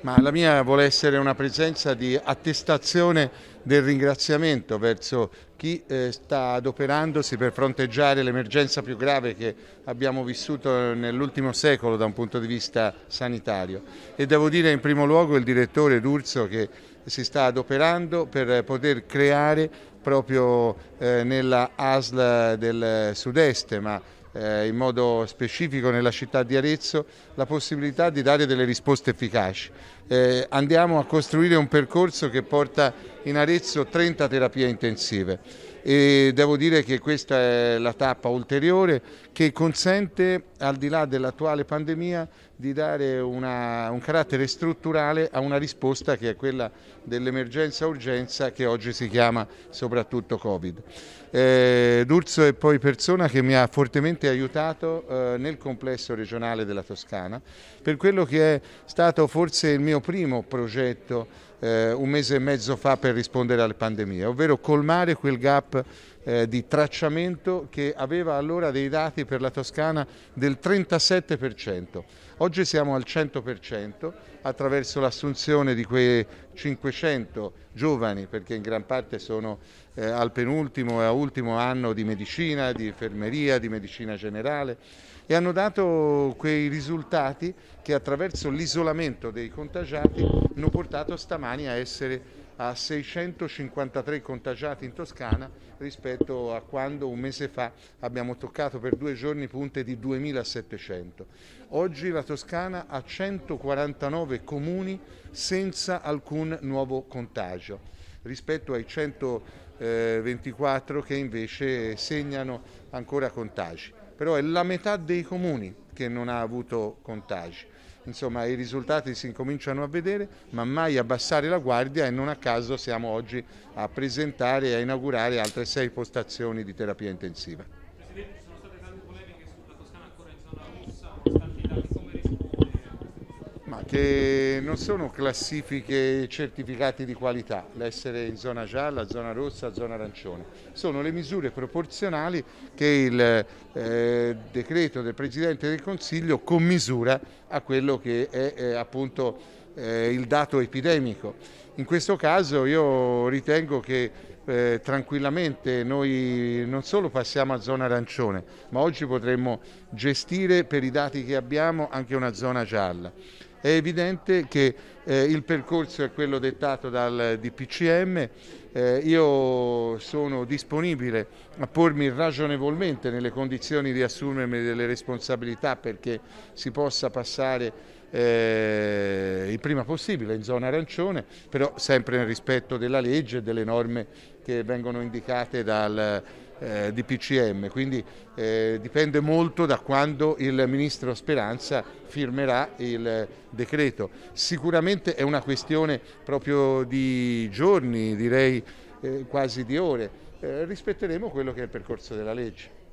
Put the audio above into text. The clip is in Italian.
ma la mia vuole essere una presenza di attestazione del ringraziamento verso chi eh, sta adoperandosi per fronteggiare l'emergenza più grave che abbiamo vissuto nell'ultimo secolo da un punto di vista sanitario. E devo dire in primo luogo il direttore D'Urso che si sta adoperando per poter creare proprio eh, nella ASL del sud-est, ma eh, in modo specifico nella città di Arezzo, la possibilità di dare delle risposte efficaci. Eh, andiamo a costruire un percorso che porta in Arezzo 30 terapie intensive e devo dire che questa è la tappa ulteriore che consente, al di là dell'attuale pandemia, di dare una, un carattere strutturale a una risposta che è quella dell'emergenza-urgenza che oggi si chiama soprattutto Covid. Eh, D'Urso è poi persona che mi ha fortemente aiutato eh, nel complesso regionale della Toscana per quello che è stato forse il mio primo progetto eh, un mese e mezzo fa per rispondere alla pandemia, ovvero colmare quel gap eh, di tracciamento che aveva allora dei dati per la Toscana del 37%. Oggi siamo al 100% attraverso l'assunzione di quei 500 giovani, perché in gran parte sono eh, al penultimo e a ultimo anno di medicina, di infermeria, di medicina generale e hanno dato quei risultati che attraverso l'isolamento dei contagiati hanno portato stamani a essere a 653 contagiati in Toscana rispetto a quando un mese fa abbiamo toccato per due giorni punte di 2700. Oggi la Toscana ha 149 comuni senza alcun nuovo contagio rispetto ai 124 che invece segnano ancora contagi. Però è la metà dei comuni che non ha avuto contagi insomma i risultati si incominciano a vedere, ma mai abbassare la guardia e non a caso siamo oggi a presentare e a inaugurare altre sei postazioni di terapia intensiva. Ma che non sono classifiche certificate di qualità, l'essere in zona gialla, zona rossa, zona arancione. Sono le misure proporzionali che il eh, decreto del Presidente del Consiglio commisura a quello che è eh, appunto eh, il dato epidemico. In questo caso io ritengo che eh, tranquillamente noi non solo passiamo a zona arancione, ma oggi potremmo gestire per i dati che abbiamo anche una zona gialla. È evidente che eh, il percorso è quello dettato dal DPCM, eh, io sono disponibile a pormi ragionevolmente nelle condizioni di assumermi delle responsabilità perché si possa passare eh, il prima possibile in zona arancione, però sempre nel rispetto della legge e delle norme che vengono indicate dal eh, DPCM, quindi eh, dipende molto da quando il Ministro Speranza firmerà il decreto. Sicuramente è una questione proprio di giorni, direi eh, quasi di ore, eh, rispetteremo quello che è il percorso della legge.